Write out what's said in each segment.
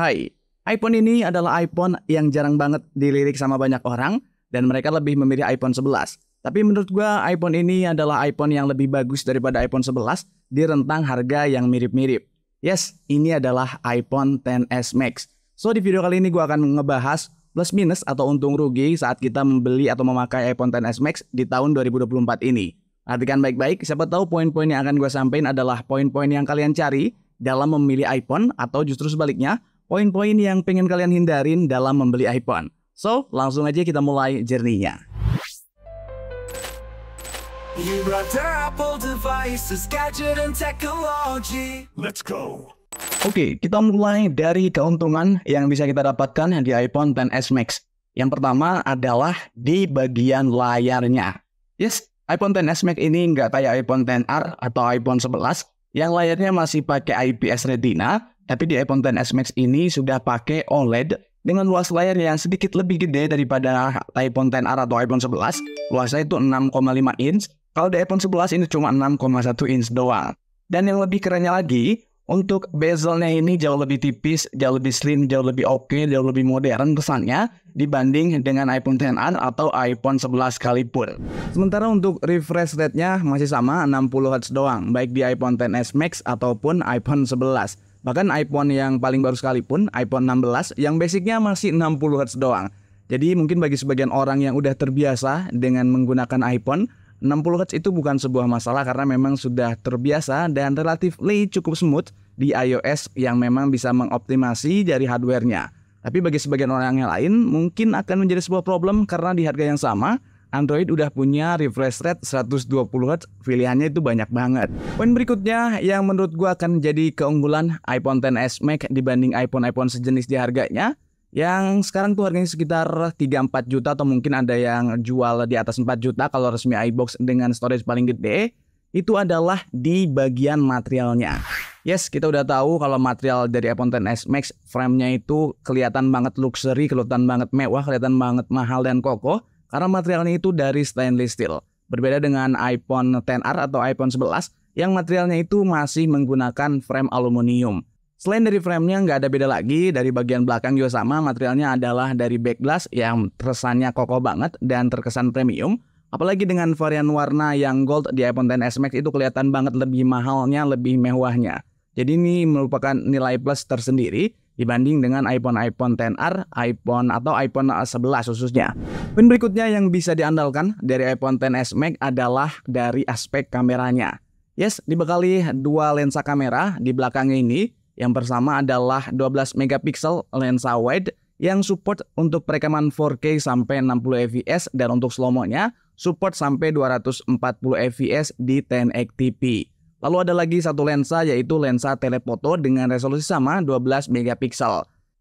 Hai, iPhone ini adalah iPhone yang jarang banget dilirik sama banyak orang dan mereka lebih memilih iPhone 11. Tapi menurut gua iPhone ini adalah iPhone yang lebih bagus daripada iPhone 11 di rentang harga yang mirip-mirip. Yes, ini adalah iPhone XS Max. So di video kali ini gua akan ngebahas plus minus atau untung rugi saat kita membeli atau memakai iPhone XS Max di tahun 2024 ini. Perhatikan baik-baik, siapa tahu poin-poin yang akan gua sampaikan adalah poin-poin yang kalian cari dalam memilih iPhone atau justru sebaliknya, poin-poin yang pengen kalian hindarin dalam membeli iPhone. So, langsung aja kita mulai jerninya. Let's go. Oke, kita mulai dari keuntungan yang bisa kita dapatkan di iPhone XS Max. Yang pertama adalah di bagian layarnya. Yes, iPhone XS Max ini nggak kayak iPhone XR atau iPhone 11 yang layarnya masih pakai IPS Retina tapi di iPhone XS Max ini sudah pakai OLED dengan luas layar yang sedikit lebih gede daripada iPhone XR atau iPhone 11. Luasnya itu 6,5 inch. Kalau di iPhone 11 ini cuma 6,1 inch doang. Dan yang lebih kerennya lagi, untuk bezelnya ini jauh lebih tipis, jauh lebih slim, jauh lebih oke, okay, jauh lebih modern kesannya dibanding dengan iPhone XR atau iPhone 11 sekalipun. Sementara untuk refresh rate-nya masih sama 60 Hz doang, baik di iPhone XS Max ataupun iPhone 11. Bahkan iPhone yang paling baru sekalipun, iPhone 16 yang basicnya masih 60 Hz doang. Jadi mungkin bagi sebagian orang yang udah terbiasa dengan menggunakan iPhone, 60 Hz itu bukan sebuah masalah karena memang sudah terbiasa dan relatif cukup smooth di iOS yang memang bisa mengoptimasi dari hardwarenya. Tapi bagi sebagian orang yang lain mungkin akan menjadi sebuah problem karena di harga yang sama Android udah punya refresh rate 120Hz, pilihannya itu banyak banget. Poin berikutnya yang menurut gua akan jadi keunggulan iPhone XS Max dibanding iPhone-iPhone sejenis di harganya, yang sekarang tuh harganya sekitar 3-4 juta atau mungkin ada yang jual di atas 4 juta kalau resmi iBox dengan storage paling gede, itu adalah di bagian materialnya. Yes, kita udah tahu kalau material dari iPhone XS Max frame-nya itu kelihatan banget luxury, kelihatan banget mewah, kelihatan banget mahal dan kokoh karena materialnya itu dari stainless steel. Berbeda dengan iPhone XR atau iPhone 11 yang materialnya itu masih menggunakan frame aluminium. Selain dari framenya nggak ada beda lagi, dari bagian belakang juga sama, materialnya adalah dari back glass yang kesannya kokoh banget dan terkesan premium. Apalagi dengan varian warna yang gold di iPhone XS Max itu kelihatan banget lebih mahalnya, lebih mewahnya. Jadi ini merupakan nilai plus tersendiri dibanding dengan iPhone-iPhone 10R, iPhone atau iPhone 11 eh, khususnya. Poin berikutnya yang bisa diandalkan dari iPhone 10s Max adalah dari aspek kameranya. Yes, dibekali dua lensa kamera di belakangnya ini. Yang pertama adalah 12 megapiksel lensa wide yang support untuk perekaman 4K sampai 60 fps dan untuk slow-mo-nya support sampai 240 fps di 1080p. Lalu ada lagi satu lensa yaitu lensa telefoto dengan resolusi sama 12 megapiksel.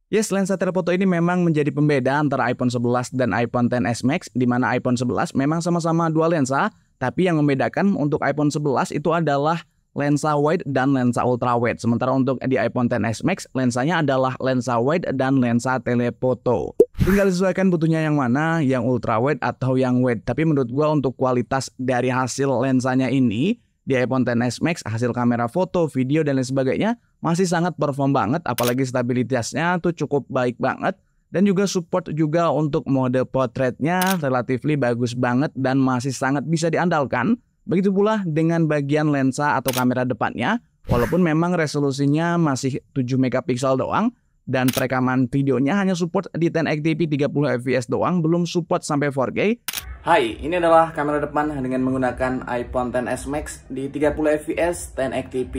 Yes, lensa telefoto ini memang menjadi pembeda antara iPhone 11 dan iPhone XS Max di mana iPhone 11 memang sama-sama dua lensa, tapi yang membedakan untuk iPhone 11 itu adalah lensa wide dan lensa ultra wide. Sementara untuk di iPhone XS Max lensanya adalah lensa wide dan lensa telefoto. Tinggal disesuaikan butuhnya yang mana, yang ultra wide atau yang wide. Tapi menurut gua untuk kualitas dari hasil lensanya ini di iPhone XS Max hasil kamera foto, video dan lain sebagainya masih sangat perform banget apalagi stabilitasnya tuh cukup baik banget dan juga support juga untuk mode potretnya relatifly bagus banget dan masih sangat bisa diandalkan. Begitu pula dengan bagian lensa atau kamera depannya walaupun memang resolusinya masih 7 megapiksel doang dan perekaman videonya hanya support di 1080p 30 fps doang, belum support sampai 4K Hai, ini adalah kamera depan dengan menggunakan iPhone XS Max di 30 fps 1080p.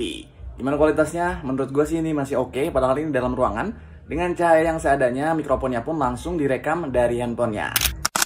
Gimana kualitasnya? Menurut gue sih ini masih oke, okay, padahal ini dalam ruangan. Dengan cahaya yang seadanya, mikrofonnya pun langsung direkam dari handphonenya.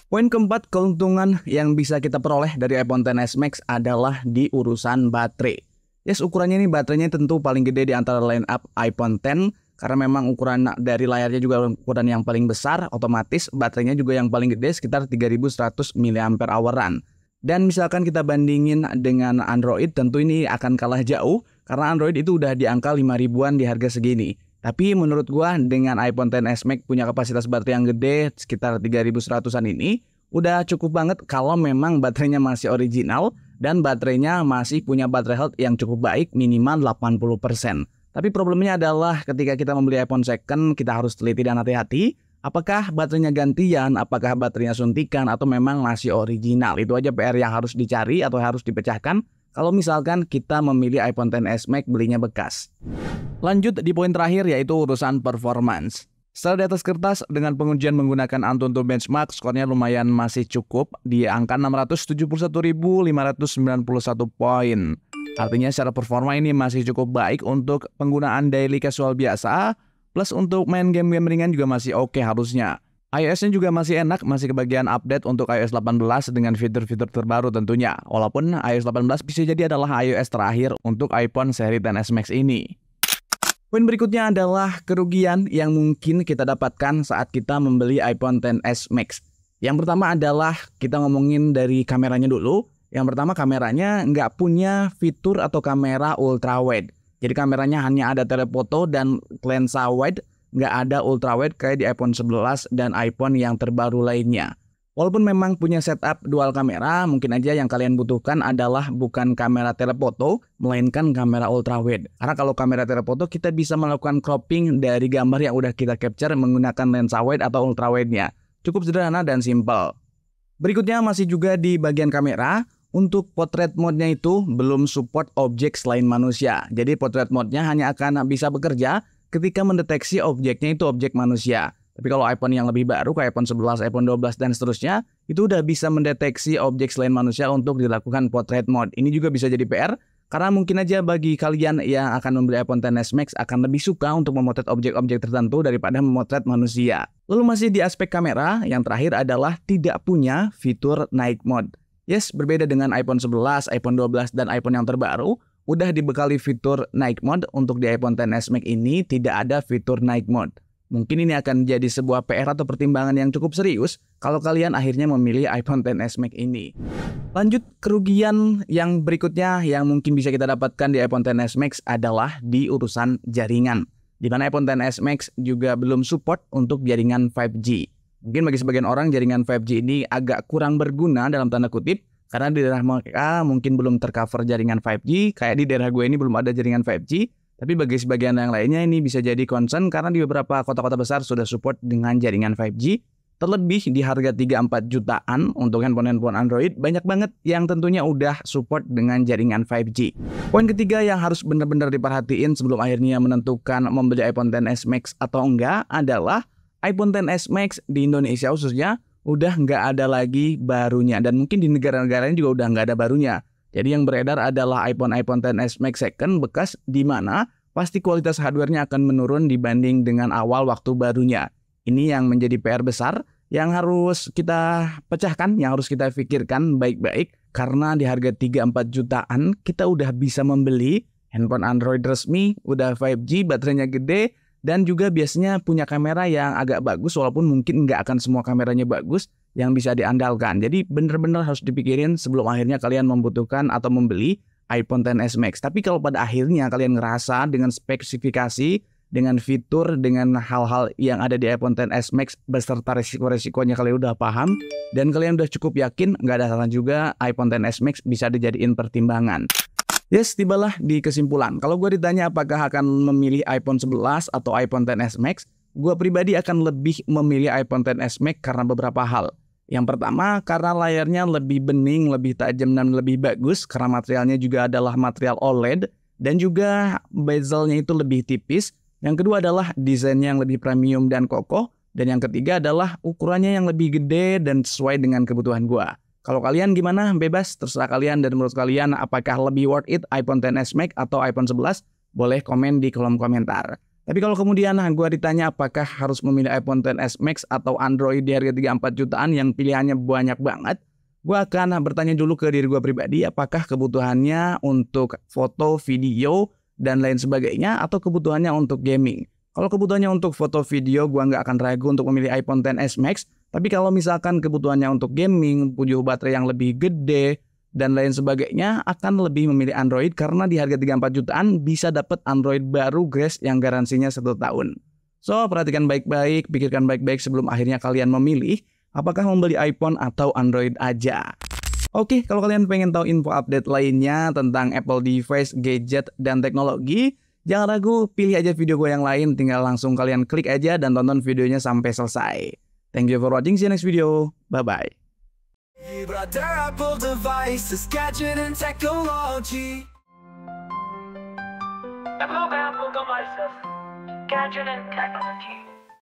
Poin keempat, keuntungan yang bisa kita peroleh dari iPhone XS Max adalah di urusan baterai. Yes, ukurannya ini baterainya tentu paling gede di antara line up iPhone 10 karena memang ukuran dari layarnya juga ukuran yang paling besar, otomatis baterainya juga yang paling gede sekitar 3100 mAh. Dan misalkan kita bandingin dengan Android, tentu ini akan kalah jauh karena Android itu udah di angka 5 ribuan di harga segini. Tapi menurut gua dengan iPhone XS Max punya kapasitas baterai yang gede sekitar 3100-an ini udah cukup banget kalau memang baterainya masih original dan baterainya masih punya baterai health yang cukup baik minimal 80%. Tapi problemnya adalah ketika kita membeli iPhone second, kita harus teliti dan hati-hati. Apakah baterainya gantian, apakah baterainya suntikan, atau memang masih original? Itu aja PR yang harus dicari atau harus dipecahkan kalau misalkan kita memilih iPhone XS Max belinya bekas. Lanjut di poin terakhir yaitu urusan performance. Setelah di atas kertas, dengan pengujian menggunakan Antutu Benchmark, skornya lumayan masih cukup di angka 671.591 poin. Artinya secara performa ini masih cukup baik untuk penggunaan daily casual biasa, plus untuk main game-game ringan juga masih oke okay harusnya. iOS-nya juga masih enak, masih kebagian update untuk iOS 18 dengan fitur-fitur terbaru tentunya. Walaupun iOS 18 bisa jadi adalah iOS terakhir untuk iPhone seri XS Max ini. Poin berikutnya adalah kerugian yang mungkin kita dapatkan saat kita membeli iPhone XS Max. Yang pertama adalah kita ngomongin dari kameranya dulu. Yang pertama kameranya nggak punya fitur atau kamera ultra wide. Jadi kameranya hanya ada telephoto dan lensa wide, nggak ada ultra wide kayak di iPhone 11 dan iPhone yang terbaru lainnya. Walaupun memang punya setup dual kamera, mungkin aja yang kalian butuhkan adalah bukan kamera telephoto melainkan kamera ultra wide. Karena kalau kamera telephoto kita bisa melakukan cropping dari gambar yang udah kita capture menggunakan lensa wide atau ultra wide-nya. Cukup sederhana dan simple. Berikutnya masih juga di bagian kamera, untuk portrait mode-nya itu belum support objek selain manusia. Jadi portrait mode-nya hanya akan bisa bekerja ketika mendeteksi objeknya itu objek manusia. Tapi kalau iPhone yang lebih baru kayak iPhone 11, iPhone 12 dan seterusnya itu udah bisa mendeteksi objek selain manusia untuk dilakukan portrait mode. Ini juga bisa jadi PR karena mungkin aja bagi kalian yang akan membeli iPhone XS Max akan lebih suka untuk memotret objek-objek tertentu daripada memotret manusia. Lalu masih di aspek kamera, yang terakhir adalah tidak punya fitur night mode. Yes, berbeda dengan iPhone 11, iPhone 12, dan iPhone yang terbaru, udah dibekali fitur night mode untuk di iPhone XS Max ini tidak ada fitur night mode. Mungkin ini akan jadi sebuah PR atau pertimbangan yang cukup serius kalau kalian akhirnya memilih iPhone XS Max ini. Lanjut kerugian yang berikutnya yang mungkin bisa kita dapatkan di iPhone XS Max adalah di urusan jaringan. Di mana iPhone XS Max juga belum support untuk jaringan 5G. Mungkin bagi sebagian orang jaringan 5G ini agak kurang berguna dalam tanda kutip karena di daerah mereka mungkin belum tercover jaringan 5G. Kayak di daerah gue ini belum ada jaringan 5G. Tapi bagi sebagian yang lainnya ini bisa jadi concern karena di beberapa kota-kota besar sudah support dengan jaringan 5G. Terlebih di harga 3-4 jutaan untuk handphone-handphone Android banyak banget yang tentunya udah support dengan jaringan 5G. Poin ketiga yang harus benar-benar diperhatiin sebelum akhirnya menentukan membeli iPhone XS Max atau enggak adalah iPhone XS Max di Indonesia khususnya udah nggak ada lagi barunya dan mungkin di negara-negara lain juga udah nggak ada barunya. Jadi yang beredar adalah iPhone iPhone XS Max second bekas di mana pasti kualitas hardware akan menurun dibanding dengan awal waktu barunya. Ini yang menjadi PR besar yang harus kita pecahkan, yang harus kita pikirkan baik-baik karena di harga 3-4 jutaan kita udah bisa membeli handphone Android resmi, udah 5G, baterainya gede, dan juga biasanya punya kamera yang agak bagus walaupun mungkin nggak akan semua kameranya bagus yang bisa diandalkan. Jadi benar-benar harus dipikirin sebelum akhirnya kalian membutuhkan atau membeli iPhone XS Max. Tapi kalau pada akhirnya kalian ngerasa dengan spesifikasi, dengan fitur, dengan hal-hal yang ada di iPhone XS Max beserta resiko-resikonya kalian udah paham dan kalian udah cukup yakin, nggak ada salah juga iPhone XS Max bisa dijadiin pertimbangan. Yes, tibalah di kesimpulan. Kalau gue ditanya apakah akan memilih iPhone 11 atau iPhone XS Max, gue pribadi akan lebih memilih iPhone XS Max karena beberapa hal. Yang pertama, karena layarnya lebih bening, lebih tajam, dan lebih bagus, karena materialnya juga adalah material OLED, dan juga bezelnya itu lebih tipis. Yang kedua adalah desainnya yang lebih premium dan kokoh, dan yang ketiga adalah ukurannya yang lebih gede dan sesuai dengan kebutuhan gue. Kalau kalian gimana? Bebas, terserah kalian dan menurut kalian apakah lebih worth it iPhone XS Max atau iPhone 11? Boleh komen di kolom komentar. Tapi kalau kemudian nah, gue ditanya apakah harus memilih iPhone XS Max atau Android di harga 34 jutaan yang pilihannya banyak banget, gue akan bertanya dulu ke diri gue pribadi apakah kebutuhannya untuk foto, video, dan lain sebagainya atau kebutuhannya untuk gaming. Kalau kebutuhannya untuk foto video, gue nggak akan ragu untuk memilih iPhone XS Max tapi kalau misalkan kebutuhannya untuk gaming, punya baterai yang lebih gede, dan lain sebagainya akan lebih memilih Android karena di harga 34 jutaan bisa dapat Android baru Grace yang garansinya satu tahun. So, perhatikan baik-baik, pikirkan baik-baik sebelum akhirnya kalian memilih apakah membeli iPhone atau Android aja. Oke, kalau kalian pengen tahu info update lainnya tentang Apple device, gadget, dan teknologi, jangan ragu, pilih aja video gue yang lain, tinggal langsung kalian klik aja dan tonton videonya sampai selesai. Thank you for watching. See you next video. Bye-bye. Apple, Apple devices, gadget and technology.